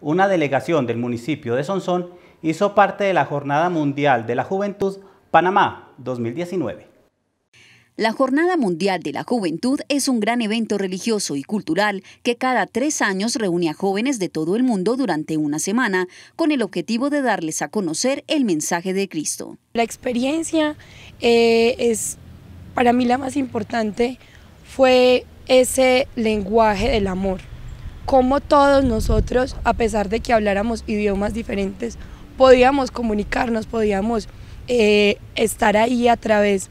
una delegación del municipio de Sonsón hizo parte de la Jornada Mundial de la Juventud Panamá 2019. La Jornada Mundial de la Juventud es un gran evento religioso y cultural que cada tres años reúne a jóvenes de todo el mundo durante una semana con el objetivo de darles a conocer el mensaje de Cristo. La experiencia eh, es para mí la más importante fue ese lenguaje del amor cómo todos nosotros, a pesar de que habláramos idiomas diferentes, podíamos comunicarnos, podíamos eh, estar ahí a través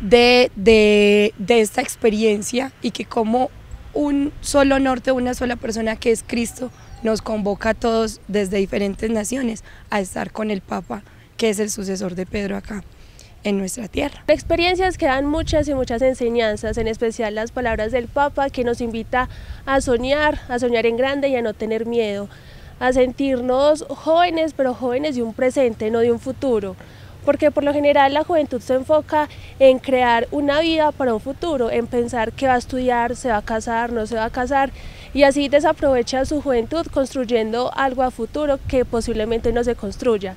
de, de esta experiencia y que como un solo norte, una sola persona que es Cristo, nos convoca a todos desde diferentes naciones a estar con el Papa, que es el sucesor de Pedro acá en nuestra tierra. Experiencias que dan muchas y muchas enseñanzas, en especial las palabras del Papa que nos invita a soñar, a soñar en grande y a no tener miedo, a sentirnos jóvenes, pero jóvenes de un presente, no de un futuro porque por lo general la juventud se enfoca en crear una vida para un futuro, en pensar que va a estudiar, se va a casar, no se va a casar, y así desaprovecha su juventud construyendo algo a futuro que posiblemente no se construya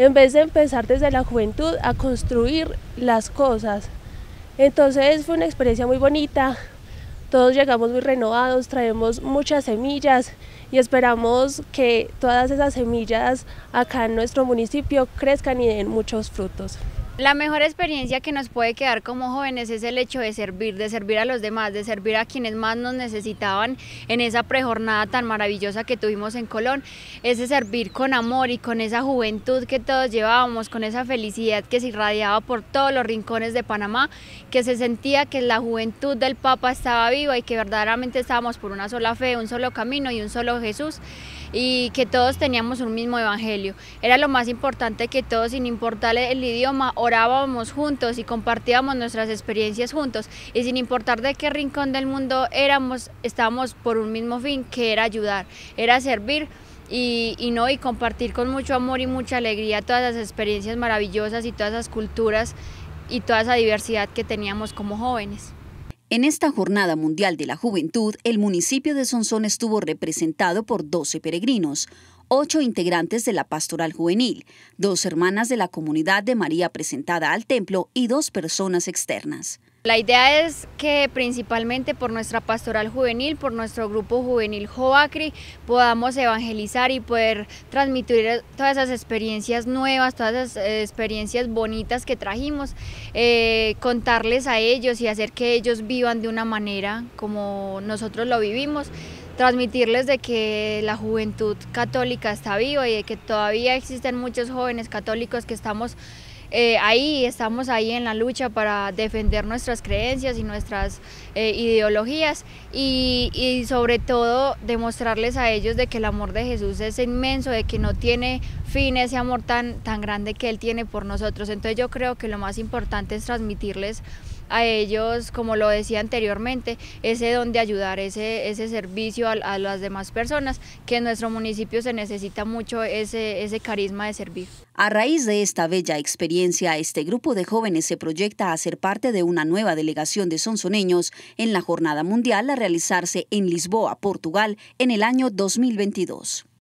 en vez de empezar desde la juventud a construir las cosas. Entonces fue una experiencia muy bonita, todos llegamos muy renovados, traemos muchas semillas y esperamos que todas esas semillas acá en nuestro municipio crezcan y den muchos frutos. La mejor experiencia que nos puede quedar como jóvenes es el hecho de servir, de servir a los demás, de servir a quienes más nos necesitaban en esa prejornada tan maravillosa que tuvimos en Colón. Ese servir con amor y con esa juventud que todos llevábamos, con esa felicidad que se irradiaba por todos los rincones de Panamá, que se sentía que la juventud del Papa estaba viva y que verdaderamente estábamos por una sola fe, un solo camino y un solo Jesús y que todos teníamos un mismo evangelio. Era lo más importante que todos, sin importar el idioma juntos y compartíamos nuestras experiencias juntos y sin importar de qué rincón del mundo éramos, estábamos por un mismo fin que era ayudar, era servir y, no y compartir con mucho amor y mucha alegría todas las experiencias maravillosas y todas las culturas y toda esa diversidad que teníamos como jóvenes. En esta Jornada Mundial de la Juventud, el municipio de Sonsón estuvo representado por 12 peregrinos, ocho integrantes de la pastoral juvenil, dos hermanas de la comunidad de María presentada al templo y dos personas externas. La idea es que principalmente por nuestra pastoral juvenil, por nuestro grupo juvenil Joacri, podamos evangelizar y poder transmitir todas esas experiencias nuevas, todas esas eh, experiencias bonitas que trajimos, eh, contarles a ellos y hacer que ellos vivan de una manera como nosotros lo vivimos transmitirles de que la juventud católica está viva y de que todavía existen muchos jóvenes católicos que estamos eh, ahí, estamos ahí en la lucha para defender nuestras creencias y nuestras eh, ideologías y, y, sobre todo demostrarles a ellos de que el amor de Jesús es inmenso, de que no tiene fin ese amor tan, tan grande que Él tiene por nosotros. Entonces yo creo que lo más importante es transmitirles a ellos, como lo decía anteriormente, ese don de ayudar, ese, ese servicio a, las demás personas, que en nuestro municipio se necesita mucho ese, ese carisma de servir. A raíz de esta bella experiencia, este grupo de jóvenes se proyecta a ser parte de una nueva delegación de sonsoneños en la Jornada Mundial a realizarse en Lisboa, Portugal, en el año 2022.